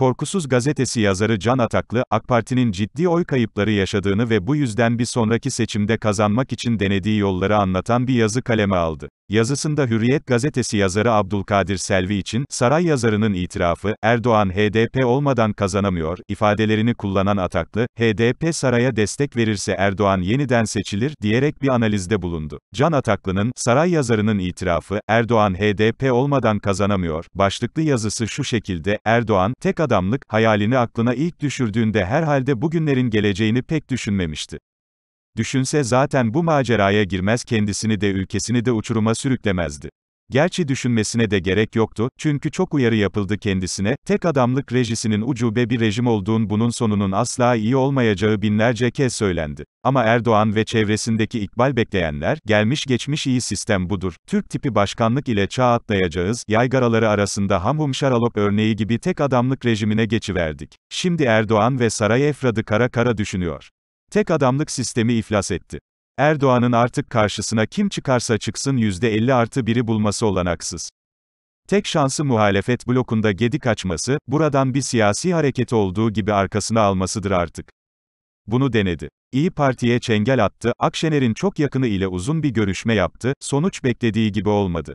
Korkusuz gazetesi yazarı Can Ataklı, AK Parti'nin ciddi oy kayıpları yaşadığını ve bu yüzden bir sonraki seçimde kazanmak için denediği yolları anlatan bir yazı kaleme aldı. Yazısında Hürriyet gazetesi yazarı Abdülkadir Selvi için, saray yazarının itirafı, Erdoğan HDP olmadan kazanamıyor, ifadelerini kullanan Ataklı, HDP saraya destek verirse Erdoğan yeniden seçilir, diyerek bir analizde bulundu. Can Ataklı'nın, saray yazarının itirafı, Erdoğan HDP olmadan kazanamıyor, başlıklı yazısı şu şekilde, Erdoğan, tek adı adamlık, hayalini aklına ilk düşürdüğünde herhalde bugünlerin geleceğini pek düşünmemişti. Düşünse zaten bu maceraya girmez kendisini de ülkesini de uçuruma sürüklemezdi. Gerçi düşünmesine de gerek yoktu, çünkü çok uyarı yapıldı kendisine, tek adamlık rejisinin ucube bir rejim olduğun bunun sonunun asla iyi olmayacağı binlerce kez söylendi. Ama Erdoğan ve çevresindeki ikbal bekleyenler, gelmiş geçmiş iyi sistem budur, Türk tipi başkanlık ile çağ atlayacağız, yaygaraları arasında Hamhum Şaralop örneği gibi tek adamlık rejimine geçiverdik. Şimdi Erdoğan ve saray efradı kara kara düşünüyor. Tek adamlık sistemi iflas etti. Erdoğan'ın artık karşısına kim çıkarsa çıksın %50 artı biri bulması olanaksız. Tek şansı muhalefet blokunda gedik açması, buradan bir siyasi hareket olduğu gibi arkasına almasıdır artık. Bunu denedi. İyi Parti'ye çengel attı, Akşener'in çok yakını ile uzun bir görüşme yaptı, sonuç beklediği gibi olmadı.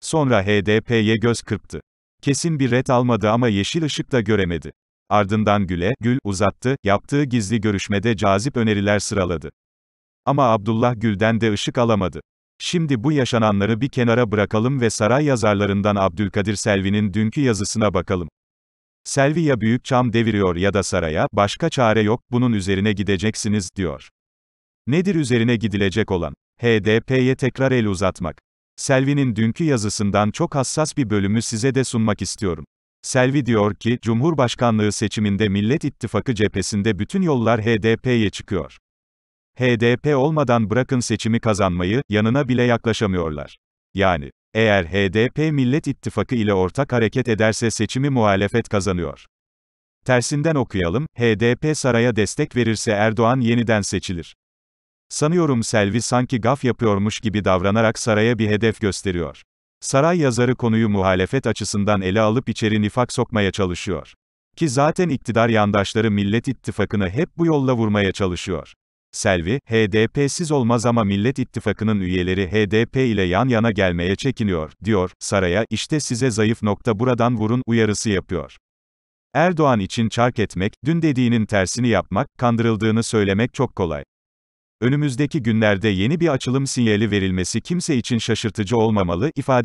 Sonra HDP'ye göz kırptı. Kesin bir ret almadı ama yeşil ışık da göremedi. Ardından Gül'e, Gül, uzattı, yaptığı gizli görüşmede cazip öneriler sıraladı. Ama Abdullah Gül'den de ışık alamadı. Şimdi bu yaşananları bir kenara bırakalım ve saray yazarlarından Abdülkadir Selvi'nin dünkü yazısına bakalım. Selvi ya büyük çam deviriyor ya da saraya, başka çare yok, bunun üzerine gideceksiniz, diyor. Nedir üzerine gidilecek olan? HDP'ye tekrar el uzatmak. Selvi'nin dünkü yazısından çok hassas bir bölümü size de sunmak istiyorum. Selvi diyor ki, Cumhurbaşkanlığı seçiminde Millet İttifakı cephesinde bütün yollar HDP'ye çıkıyor. HDP olmadan bırakın seçimi kazanmayı, yanına bile yaklaşamıyorlar. Yani, eğer HDP Millet İttifakı ile ortak hareket ederse seçimi muhalefet kazanıyor. Tersinden okuyalım, HDP saraya destek verirse Erdoğan yeniden seçilir. Sanıyorum Selvi sanki gaf yapıyormuş gibi davranarak saraya bir hedef gösteriyor. Saray yazarı konuyu muhalefet açısından ele alıp içeri nifak sokmaya çalışıyor. Ki zaten iktidar yandaşları Millet İttifakı'nı hep bu yolla vurmaya çalışıyor. Selvi, HDP'siz olmaz ama Millet İttifakı'nın üyeleri HDP ile yan yana gelmeye çekiniyor, diyor, saraya, işte size zayıf nokta buradan vurun, uyarısı yapıyor. Erdoğan için çark etmek, dün dediğinin tersini yapmak, kandırıldığını söylemek çok kolay. Önümüzdeki günlerde yeni bir açılım sinyali verilmesi kimse için şaşırtıcı olmamalı, ifade